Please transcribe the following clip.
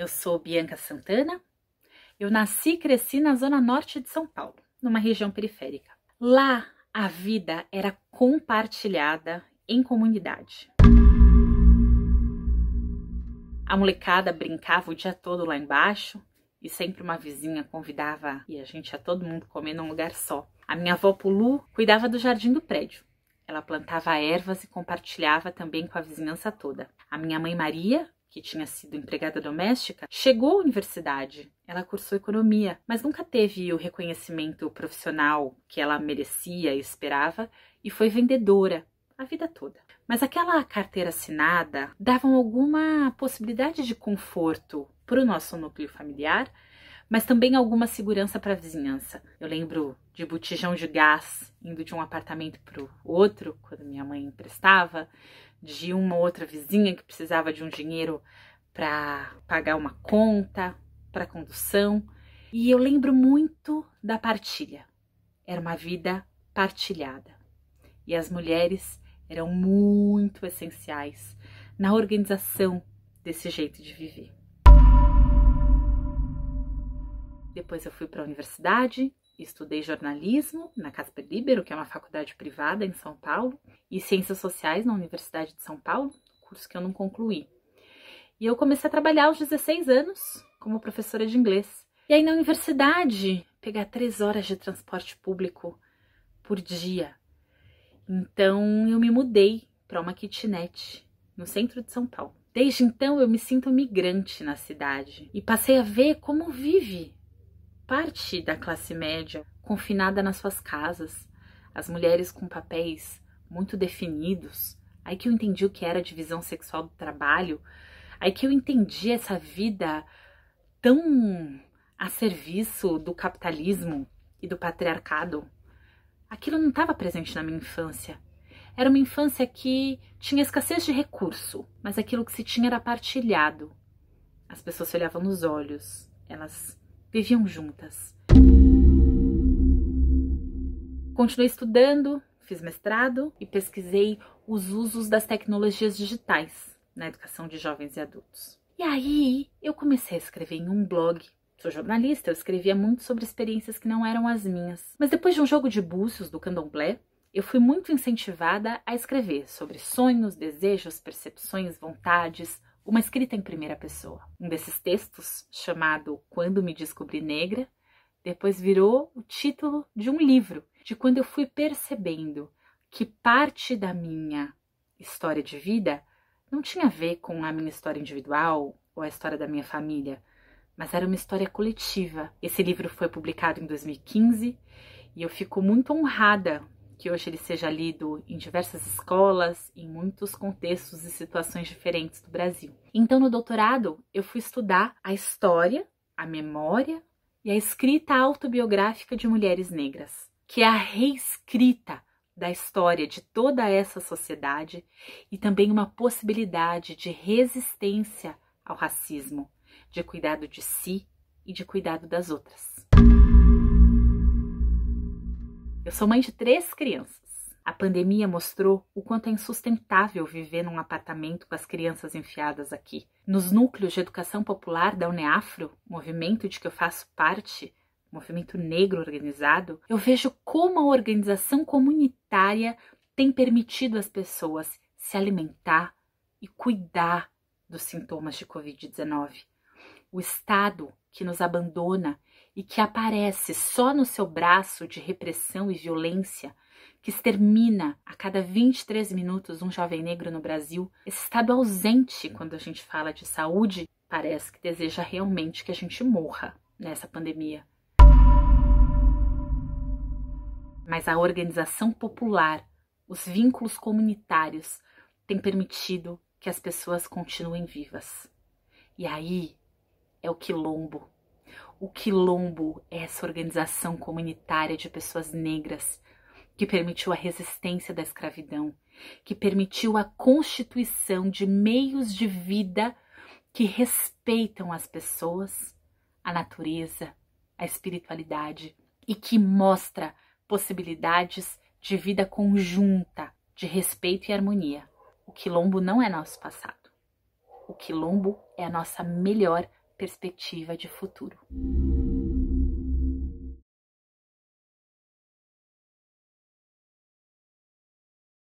Eu sou Bianca Santana. Eu nasci e cresci na zona norte de São Paulo, numa região periférica. Lá a vida era compartilhada em comunidade. A molecada brincava o dia todo lá embaixo e sempre uma vizinha convidava e a gente ia todo mundo comer num lugar só. A minha avó Pulu cuidava do jardim do prédio. Ela plantava ervas e compartilhava também com a vizinhança toda. A minha mãe Maria que tinha sido empregada doméstica, chegou à universidade. Ela cursou economia, mas nunca teve o reconhecimento profissional que ela merecia e esperava, e foi vendedora a vida toda. Mas aquela carteira assinada dava alguma possibilidade de conforto para o nosso núcleo familiar mas também alguma segurança para a vizinhança. Eu lembro de botijão de gás indo de um apartamento para o outro, quando minha mãe emprestava, de uma outra vizinha que precisava de um dinheiro para pagar uma conta, para condução. E eu lembro muito da partilha. Era uma vida partilhada. E as mulheres eram muito essenciais na organização desse jeito de viver. Depois eu fui para a universidade, estudei jornalismo na Casper Libero, que é uma faculdade privada em São Paulo, e ciências sociais na Universidade de São Paulo, curso que eu não concluí. E eu comecei a trabalhar aos 16 anos como professora de inglês. E aí na universidade, pegar três horas de transporte público por dia. Então eu me mudei para uma kitnet no centro de São Paulo. Desde então eu me sinto migrante na cidade e passei a ver como vive parte da classe média confinada nas suas casas, as mulheres com papéis muito definidos. Aí que eu entendi o que era a divisão sexual do trabalho, aí que eu entendi essa vida tão a serviço do capitalismo e do patriarcado. Aquilo não estava presente na minha infância. Era uma infância que tinha escassez de recurso, mas aquilo que se tinha era partilhado. As pessoas se olhavam nos olhos, elas viviam juntas. Continuei estudando, fiz mestrado e pesquisei os usos das tecnologias digitais na educação de jovens e adultos. E aí eu comecei a escrever em um blog. Sou jornalista, eu escrevia muito sobre experiências que não eram as minhas. Mas depois de um jogo de búzios do candomblé, eu fui muito incentivada a escrever sobre sonhos, desejos, percepções, vontades, uma escrita em primeira pessoa. Um desses textos, chamado Quando Me Descobri Negra, depois virou o título de um livro, de quando eu fui percebendo que parte da minha história de vida não tinha a ver com a minha história individual ou a história da minha família, mas era uma história coletiva. Esse livro foi publicado em 2015 e eu fico muito honrada que hoje ele seja lido em diversas escolas, em muitos contextos e situações diferentes do Brasil. Então, no doutorado, eu fui estudar a história, a memória e a escrita autobiográfica de mulheres negras, que é a reescrita da história de toda essa sociedade e também uma possibilidade de resistência ao racismo, de cuidado de si e de cuidado das outras. Eu sou mãe de três crianças. A pandemia mostrou o quanto é insustentável viver num apartamento com as crianças enfiadas aqui. Nos núcleos de educação popular da UNEAFRO, movimento de que eu faço parte, movimento negro organizado, eu vejo como a organização comunitária tem permitido às pessoas se alimentar e cuidar dos sintomas de Covid-19 o Estado que nos abandona e que aparece só no seu braço de repressão e violência, que extermina a cada 23 minutos um jovem negro no Brasil, esse Estado ausente quando a gente fala de saúde, parece que deseja realmente que a gente morra nessa pandemia. Mas a organização popular, os vínculos comunitários, têm permitido que as pessoas continuem vivas. E aí é o quilombo. O quilombo é essa organização comunitária de pessoas negras que permitiu a resistência da escravidão, que permitiu a constituição de meios de vida que respeitam as pessoas, a natureza, a espiritualidade e que mostra possibilidades de vida conjunta, de respeito e harmonia. O quilombo não é nosso passado. O quilombo é a nossa melhor perspectiva de futuro.